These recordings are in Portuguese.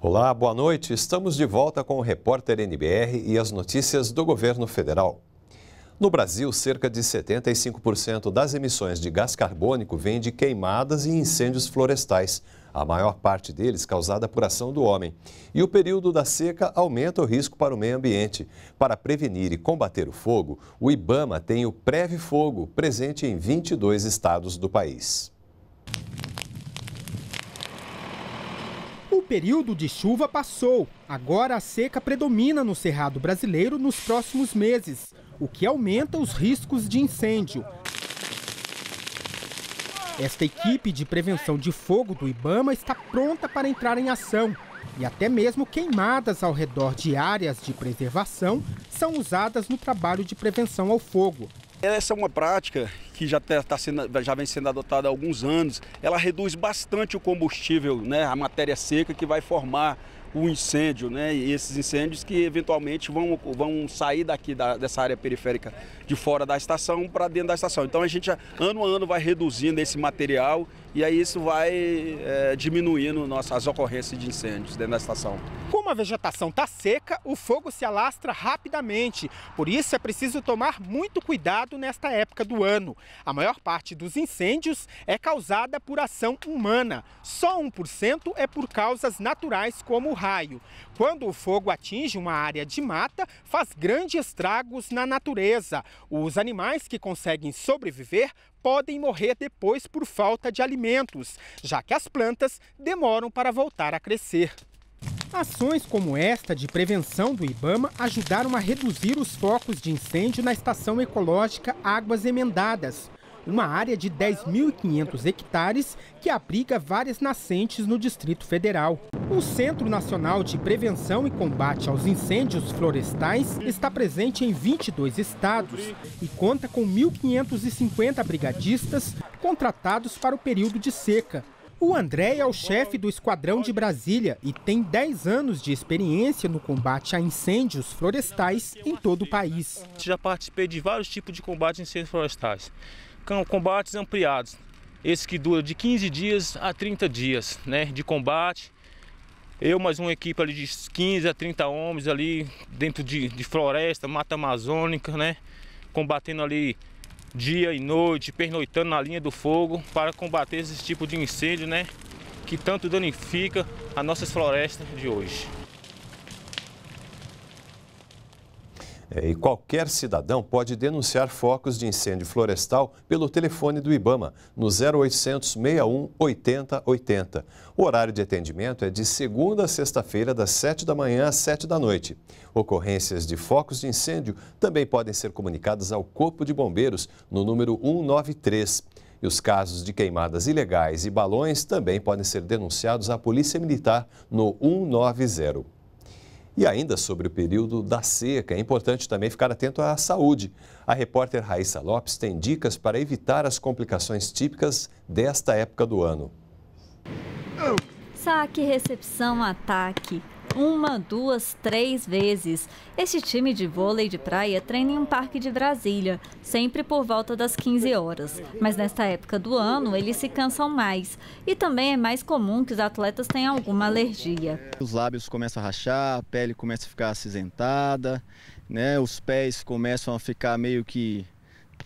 Olá, boa noite. Estamos de volta com o repórter NBR e as notícias do governo federal. No Brasil, cerca de 75% das emissões de gás carbônico vem de queimadas e incêndios florestais, a maior parte deles causada por ação do homem. E o período da seca aumenta o risco para o meio ambiente. Para prevenir e combater o fogo, o IBAMA tem o Preve Fogo, presente em 22 estados do país. O período de chuva passou. Agora a seca predomina no cerrado brasileiro nos próximos meses, o que aumenta os riscos de incêndio. Esta equipe de prevenção de fogo do Ibama está pronta para entrar em ação. E até mesmo queimadas ao redor de áreas de preservação são usadas no trabalho de prevenção ao fogo. Essa é uma prática que já, tá, tá sendo, já vem sendo adotada há alguns anos, ela reduz bastante o combustível, né, a matéria seca que vai formar o incêndio, né? E esses incêndios que eventualmente vão, vão sair daqui da, dessa área periférica de fora da estação para dentro da estação. Então a gente ano a ano vai reduzindo esse material e aí isso vai é, diminuindo nossas ocorrências de incêndios dentro da estação. Como a vegetação está seca, o fogo se alastra rapidamente. Por isso é preciso tomar muito cuidado nesta época do ano. A maior parte dos incêndios é causada por ação humana. Só 1% é por causas naturais como raio. Quando o fogo atinge uma área de mata, faz grandes estragos na natureza. Os animais que conseguem sobreviver podem morrer depois por falta de alimentos, já que as plantas demoram para voltar a crescer. Ações como esta de prevenção do Ibama ajudaram a reduzir os focos de incêndio na estação ecológica Águas Emendadas uma área de 10.500 hectares que abriga várias nascentes no Distrito Federal. O Centro Nacional de Prevenção e Combate aos Incêndios Florestais está presente em 22 estados e conta com 1.550 brigadistas contratados para o período de seca. O André é o chefe do Esquadrão de Brasília e tem 10 anos de experiência no combate a incêndios florestais em todo o país. Já participei de vários tipos de combate a incêndios florestais combates ampliados. Esse que dura de 15 dias a 30 dias né, de combate. Eu mais uma equipe ali de 15 a 30 homens ali dentro de, de floresta, mata amazônica, né? Combatendo ali dia e noite, pernoitando na linha do fogo para combater esse tipo de incêndio, né? Que tanto danifica as nossas florestas de hoje. É, e qualquer cidadão pode denunciar focos de incêndio florestal pelo telefone do IBAMA no 0800 61 80 80. O horário de atendimento é de segunda a sexta-feira, das 7 da manhã às 7 da noite. Ocorrências de focos de incêndio também podem ser comunicadas ao Corpo de Bombeiros no número 193. E os casos de queimadas ilegais e balões também podem ser denunciados à Polícia Militar no 190. E ainda sobre o período da seca, é importante também ficar atento à saúde. A repórter Raíssa Lopes tem dicas para evitar as complicações típicas desta época do ano. Saque, recepção, ataque uma, duas, três vezes. Este time de vôlei de praia treina em um parque de Brasília, sempre por volta das 15 horas. Mas nesta época do ano, eles se cansam mais. E também é mais comum que os atletas tenham alguma alergia. Os lábios começam a rachar, a pele começa a ficar acinzentada, né? os pés começam a ficar meio que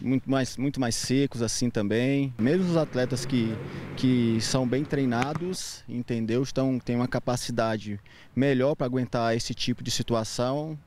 muito mais, muito mais secos assim também. Mesmo os atletas que, que são bem treinados, entendeu? Estão, têm uma capacidade melhor para aguentar esse tipo de situação,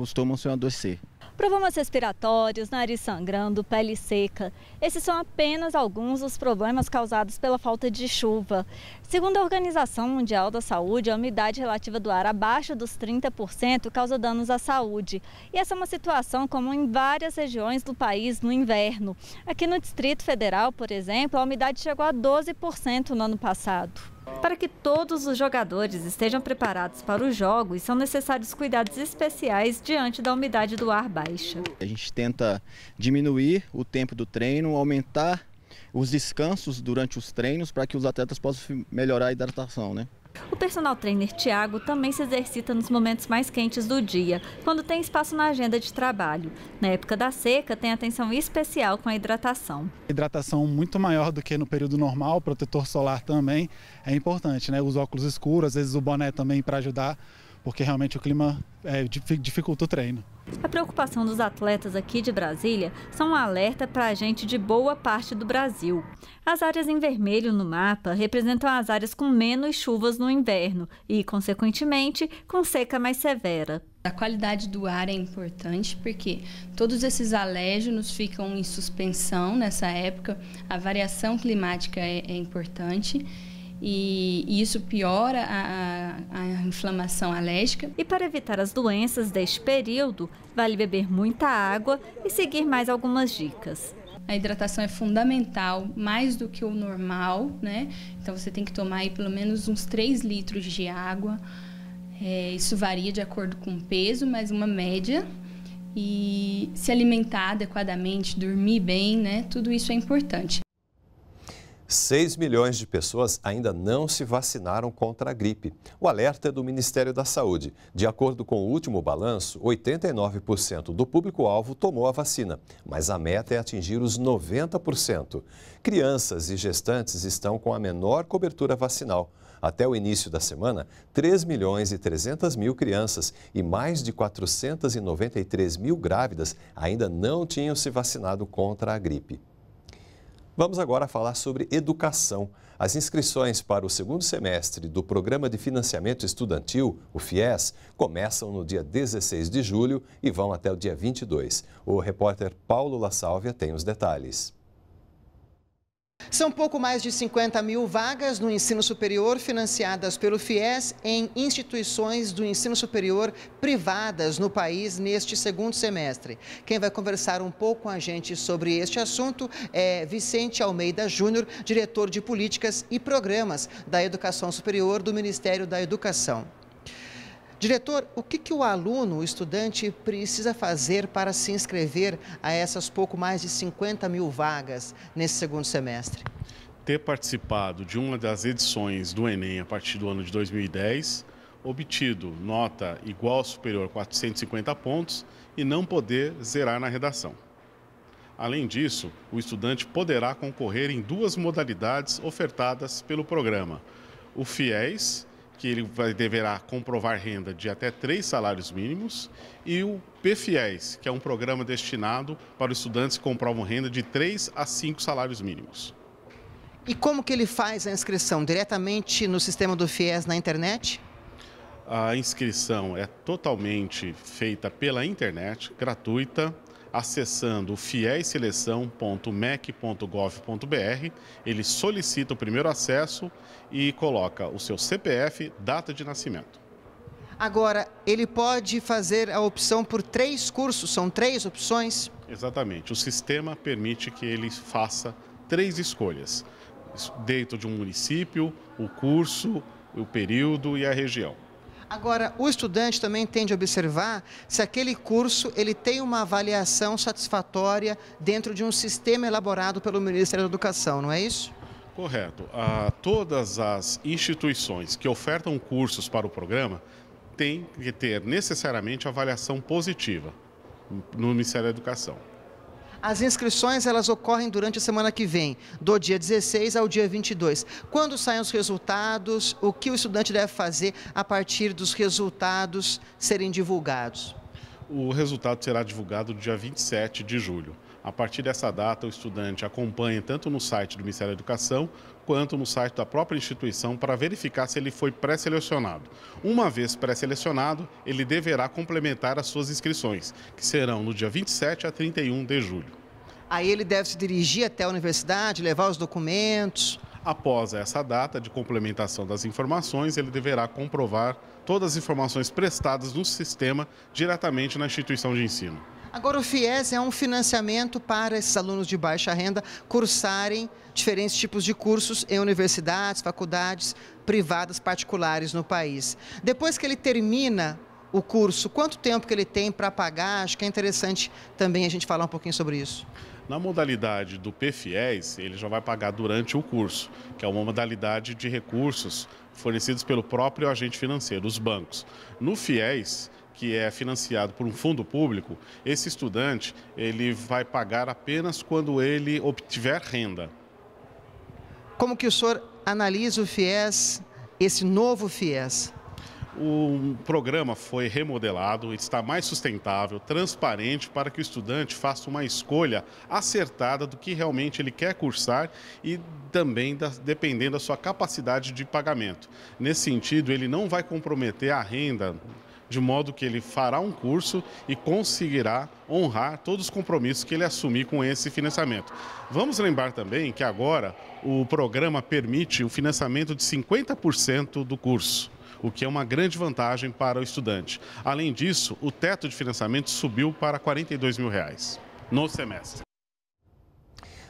costumam se adoecer. Problemas respiratórios, nariz sangrando, pele seca. Esses são apenas alguns dos problemas causados pela falta de chuva. Segundo a Organização Mundial da Saúde, a umidade relativa do ar abaixo dos 30% causa danos à saúde. E essa é uma situação comum em várias regiões do país no inverno. Aqui no Distrito Federal, por exemplo, a umidade chegou a 12% no ano passado. Para que todos os jogadores estejam preparados para os jogos, são necessários cuidados especiais diante da umidade do ar baixa. A gente tenta diminuir o tempo do treino, aumentar os descansos durante os treinos para que os atletas possam melhorar a hidratação, né? O personal trainer Tiago também se exercita nos momentos mais quentes do dia, quando tem espaço na agenda de trabalho. Na época da seca, tem atenção especial com a hidratação. Hidratação muito maior do que no período normal, protetor solar também é importante, né? Os óculos escuros, às vezes o boné também para ajudar porque realmente o clima é, dificulta o treino. A preocupação dos atletas aqui de Brasília são um alerta para a gente de boa parte do Brasil. As áreas em vermelho no mapa representam as áreas com menos chuvas no inverno e, consequentemente, com seca mais severa. A qualidade do ar é importante porque todos esses alérgenos ficam em suspensão nessa época, a variação climática é, é importante e, isso piora a, a, a inflamação alérgica. E para evitar as doenças deste período, vale beber muita água e seguir mais algumas dicas. A hidratação é fundamental, mais do que o normal, né? Então você tem que tomar aí pelo menos uns 3 litros de água. É, isso varia de acordo com o peso, mas uma média. E se alimentar adequadamente, dormir bem, né? Tudo isso é importante. 6 milhões de pessoas ainda não se vacinaram contra a gripe. O alerta é do Ministério da Saúde. De acordo com o último balanço, 89% do público-alvo tomou a vacina, mas a meta é atingir os 90%. Crianças e gestantes estão com a menor cobertura vacinal. Até o início da semana, 3 milhões e 300 mil crianças e mais de 493 mil grávidas ainda não tinham se vacinado contra a gripe. Vamos agora falar sobre educação. As inscrições para o segundo semestre do Programa de Financiamento Estudantil, o FIES, começam no dia 16 de julho e vão até o dia 22. O repórter Paulo La Sálvia tem os detalhes. São pouco mais de 50 mil vagas no ensino superior financiadas pelo FIES em instituições do ensino superior privadas no país neste segundo semestre. Quem vai conversar um pouco com a gente sobre este assunto é Vicente Almeida Júnior, diretor de Políticas e Programas da Educação Superior do Ministério da Educação. Diretor, o que, que o aluno, o estudante, precisa fazer para se inscrever a essas pouco mais de 50 mil vagas nesse segundo semestre? Ter participado de uma das edições do Enem a partir do ano de 2010, obtido nota igual ou superior a 450 pontos e não poder zerar na redação. Além disso, o estudante poderá concorrer em duas modalidades ofertadas pelo programa: o FIES, que ele vai, deverá comprovar renda de até três salários mínimos, e o PFIES, que é um programa destinado para estudantes que comprovam renda de três a cinco salários mínimos. E como que ele faz a inscrição? Diretamente no sistema do FIES na internet? A inscrição é totalmente feita pela internet, gratuita, acessando o fiéisseleção.mec.gov.br, ele solicita o primeiro acesso e coloca o seu CPF, data de nascimento. Agora, ele pode fazer a opção por três cursos, são três opções? Exatamente. O sistema permite que ele faça três escolhas: dentro de um município, o curso, o período e a região. Agora, o estudante também tem de observar se aquele curso ele tem uma avaliação satisfatória dentro de um sistema elaborado pelo Ministério da Educação, não é isso? Correto. Ah, todas as instituições que ofertam cursos para o programa têm que ter necessariamente avaliação positiva no Ministério da Educação. As inscrições elas ocorrem durante a semana que vem, do dia 16 ao dia 22. Quando saem os resultados, o que o estudante deve fazer a partir dos resultados serem divulgados? O resultado será divulgado no dia 27 de julho. A partir dessa data, o estudante acompanha tanto no site do Ministério da Educação quanto no site da própria instituição para verificar se ele foi pré-selecionado. Uma vez pré-selecionado, ele deverá complementar as suas inscrições, que serão no dia 27 a 31 de julho. Aí ele deve se dirigir até a universidade, levar os documentos. Após essa data de complementação das informações, ele deverá comprovar todas as informações prestadas no sistema diretamente na instituição de ensino. Agora, o FIES é um financiamento para esses alunos de baixa renda cursarem diferentes tipos de cursos em universidades, faculdades privadas particulares no país. Depois que ele termina o curso, quanto tempo que ele tem para pagar? Acho que é interessante também a gente falar um pouquinho sobre isso. Na modalidade do PFIES, ele já vai pagar durante o curso, que é uma modalidade de recursos fornecidos pelo próprio agente financeiro, os bancos. No FIES, que é financiado por um fundo público, esse estudante ele vai pagar apenas quando ele obtiver renda. Como que o senhor analisa o FIES, esse novo FIES? O programa foi remodelado, está mais sustentável, transparente, para que o estudante faça uma escolha acertada do que realmente ele quer cursar e também da, dependendo da sua capacidade de pagamento. Nesse sentido, ele não vai comprometer a renda de modo que ele fará um curso e conseguirá honrar todos os compromissos que ele assumir com esse financiamento. Vamos lembrar também que agora o programa permite o financiamento de 50% do curso o que é uma grande vantagem para o estudante. Além disso, o teto de financiamento subiu para R$ 42 mil reais no semestre.